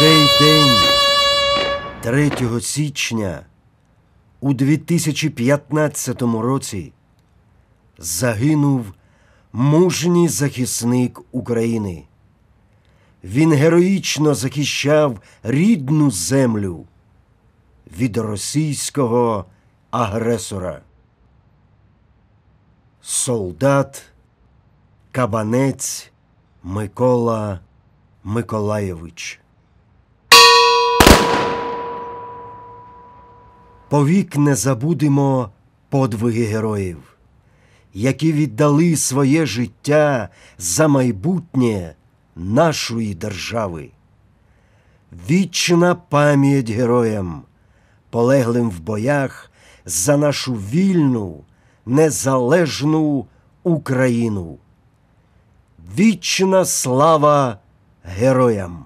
цей день, 3 січня, у 2015 році, загинув мужній захисник України. Він героїчно захищав рідну землю від російського агресора. Солдат Кабанець Микола Миколаєвич повік не забудемо подвиги героїв, які віддали своє життя за майбутнє нашої держави. Вічна пам'ять героям, полеглим в боях за нашу вільну, незалежну Україну. Вічна слава героям!